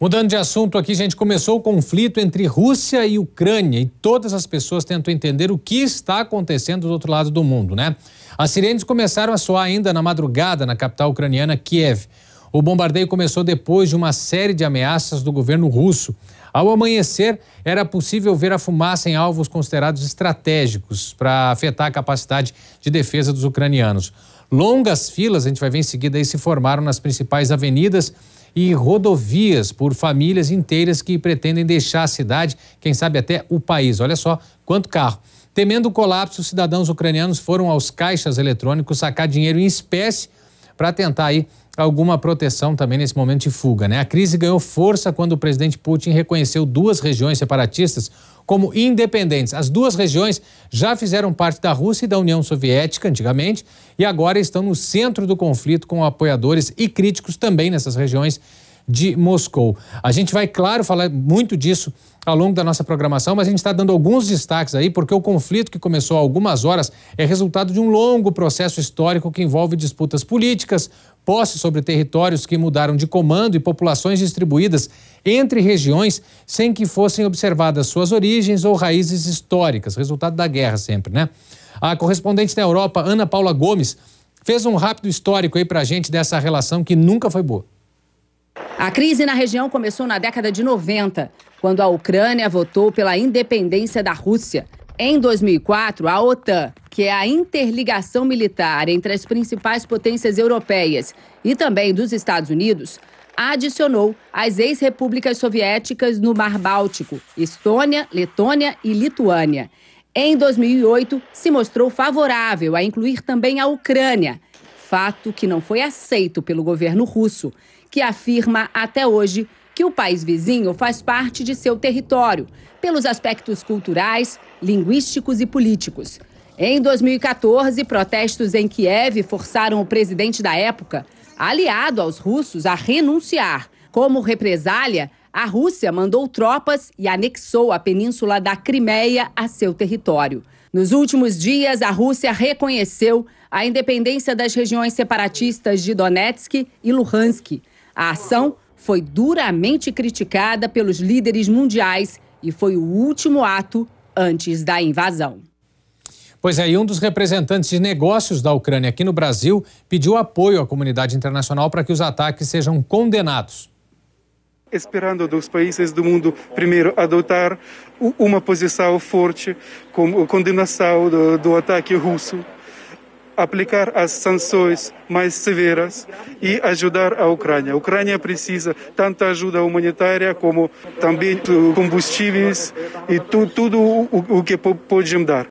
Mudando de assunto aqui, gente, começou o conflito entre Rússia e Ucrânia e todas as pessoas tentam entender o que está acontecendo do outro lado do mundo, né? As sirenes começaram a soar ainda na madrugada na capital ucraniana, Kiev. O bombardeio começou depois de uma série de ameaças do governo russo. Ao amanhecer, era possível ver a fumaça em alvos considerados estratégicos para afetar a capacidade de defesa dos ucranianos. Longas filas, a gente vai ver em seguida, aí, se formaram nas principais avenidas e rodovias por famílias inteiras que pretendem deixar a cidade, quem sabe até o país. Olha só quanto carro. Temendo o colapso, cidadãos ucranianos foram aos caixas eletrônicos sacar dinheiro em espécie para tentar aí alguma proteção também nesse momento de fuga. Né? A crise ganhou força quando o presidente Putin reconheceu duas regiões separatistas como independentes. As duas regiões já fizeram parte da Rússia e da União Soviética antigamente e agora estão no centro do conflito com apoiadores e críticos também nessas regiões de Moscou. A gente vai, claro, falar muito disso ao longo da nossa programação, mas a gente está dando alguns destaques aí, porque o conflito que começou há algumas horas é resultado de um longo processo histórico que envolve disputas políticas, posse sobre territórios que mudaram de comando e populações distribuídas entre regiões sem que fossem observadas suas origens ou raízes históricas, resultado da guerra sempre, né? A correspondente na Europa, Ana Paula Gomes, fez um rápido histórico aí para a gente dessa relação que nunca foi boa. A crise na região começou na década de 90, quando a Ucrânia votou pela independência da Rússia. Em 2004, a OTAN, que é a interligação militar entre as principais potências europeias e também dos Estados Unidos, adicionou as ex-repúblicas soviéticas no Mar Báltico, Estônia, Letônia e Lituânia. Em 2008, se mostrou favorável a incluir também a Ucrânia, fato que não foi aceito pelo governo russo, que afirma até hoje que o país vizinho faz parte de seu território, pelos aspectos culturais, linguísticos e políticos. Em 2014, protestos em Kiev forçaram o presidente da época, aliado aos russos, a renunciar. Como represália, a Rússia mandou tropas e anexou a península da Crimeia a seu território. Nos últimos dias, a Rússia reconheceu a independência das regiões separatistas de Donetsk e Luhansk. A ação foi duramente criticada pelos líderes mundiais e foi o último ato antes da invasão. Pois é, e um dos representantes de negócios da Ucrânia aqui no Brasil pediu apoio à comunidade internacional para que os ataques sejam condenados esperando dos países do mundo primeiro adotar uma posição forte como condenação do, do ataque russo, aplicar as sanções mais severas e ajudar a Ucrânia. A Ucrânia precisa tanto ajuda humanitária como também combustíveis e tu, tudo o, o que podemos dar.